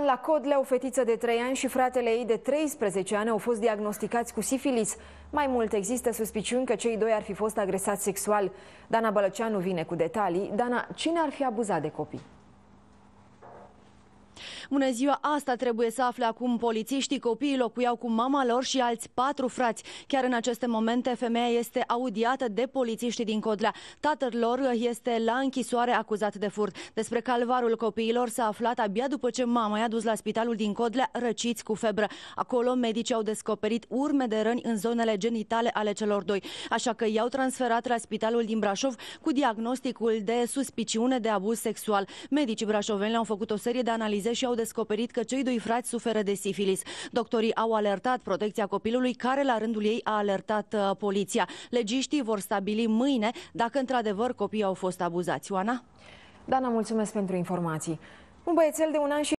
La Codlea, o fetiță de 3 ani și fratele ei de 13 ani au fost diagnosticați cu sifilis. Mai mult există suspiciuni că cei doi ar fi fost agresați sexual. Dana Bălăceanu vine cu detalii. Dana, cine ar fi abuzat de copii? Bună ziua, asta trebuie să afle acum polițiștii. Copiii locuiau cu mama lor și alți patru frați. Chiar în aceste momente, femeia este audiată de polițiștii din Codlea. Tatăl lor este la închisoare acuzat de furt. Despre calvarul copiilor s-a aflat abia după ce mama i-a dus la spitalul din Codlea răciți cu febră. Acolo, medicii au descoperit urme de răni în zonele genitale ale celor doi, așa că i-au transferat la spitalul din Brașov cu diagnosticul de suspiciune de abuz sexual. Medicii brașoveni au făcut o serie de analize și au descoperit că cei doi frați suferă de sifilis. Doctorii au alertat protecția copilului, care la rândul ei a alertat uh, poliția. Legiștii vor stabili mâine dacă într-adevăr copiii au fost abuzați. Oana? Dana, mulțumesc pentru informații. Un băiețel de un an și